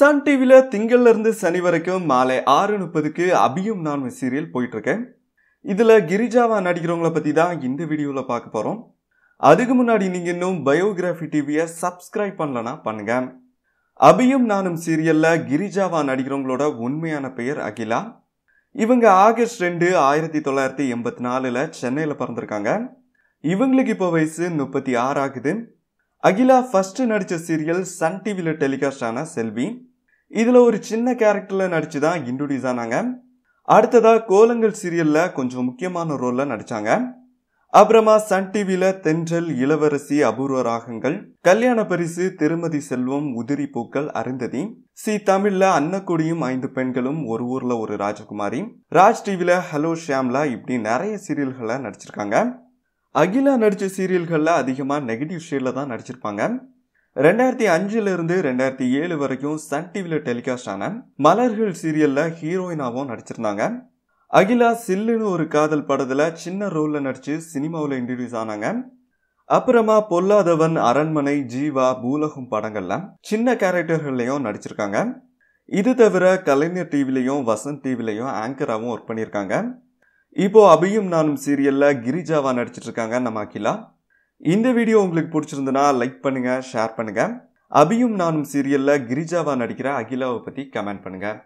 Sun டிவியில் திங்கள்லேருந்து சனி வரைக்கும் மாலை ஆறு முப்பதுக்கு அபியும் நான் சீரியல் போயிட்டுருக்கேன் இதில் கிரிஜாவா நடிக்கிறவங்கள பற்றி தான் இந்த வீடியோவில் பார்க்க போகிறோம் அதுக்கு முன்னாடி நீங்கள் இன்னும் பயோகிராஃபி டிவியை சப்ஸ்கிரைப் பண்ணலனா பண்ணுங்க அபியும் நானும் சீரியலில் கிரிஜாவா நடிக்கிறவங்களோட உண்மையான பெயர் அகிலா இவங்க ஆகஸ்ட் ரெண்டு ஆயிரத்தி தொள்ளாயிரத்தி எண்பத்தி நாலில் சென்னையில் பிறந்திருக்காங்க இவங்களுக்கு இப்போ வயசு முப்பத்தி ஆறு ஆகுது அகிலா ஃபஸ்ட்டு நடித்த சீரியல் சன் டிவியில் டெலிகாஸ்ட் ஆன செல்வி இதில் ஒரு சின்ன கேரக்டரில் நடித்து தான் இன்ட்ரடியூஸ் ஆனாங்க அடுத்ததாக கோலங்கள் சீரியலில் கொஞ்சம் முக்கியமான ரோலில் நடித்தாங்க அப்புறமா சன் டிவியில் தென்றல் இளவரசி அபூர்வ ராகங்கள் கல்யாண பரிசு திருமதி செல்வம் உதிரி பூக்கள் அருந்ததி சி தமிழில் அன்னக்குடியும் ஐந்து பெண்களும் ஒரு ஊரில் ஒரு ராஜகுமாரி ராஜ் டிவியில் ஹலோ ஷியாம்லா இப்படி நிறைய சீரியல்களை நடிச்சிருக்காங்க அகிலா நடித்த சீரியல்களில் அதிகமாக நெகட்டிவ் ஷேடில் தான் நடிச்சிருப்பாங்க ரெண்டாயிரத்தி இருந்து ரெண்டாயிரத்தி ஏழு வரைக்கும் சன் டிவியில் டெலிகாஸ்ட் ஆன மலர்கள் சீரியலில் ஹீரோயினாவும் நடிச்சிருந்தாங்க அகிலா சில்லுன்னு ஒரு காதல் படத்தில் சின்ன ரோலில் நடித்து சினிமாவில் இன்ட்ரடியூஸ் ஆனாங்க அப்புறமா பொல்லாதவன் அரண்மனை ஜீவா பூலகம் படங்கள்ல சின்ன கேரக்டர்கள்லையும் நடிச்சிருக்காங்க இது தவிர கலைஞர் டிவிலையும் வசந்த் டிவிலையும் ஆங்கராகவும் ஒர்க் பண்ணியிருக்காங்க இப்போ அபியும் நானும் சீரியல்ல கிரிஜாவா நடிச்சிட்டு இருக்காங்க நம்ம அகிலா இந்த வீடியோ உங்களுக்கு பிடிச்சிருந்துன்னா லைக் பண்ணுங்கள் ஷேர் பண்ணுங்கள் அபியும் நானும் சீரியலில் கிரிஜாவா நடிக்கிற அகிலாவை பற்றி கமெண்ட் பண்ணுங்கள்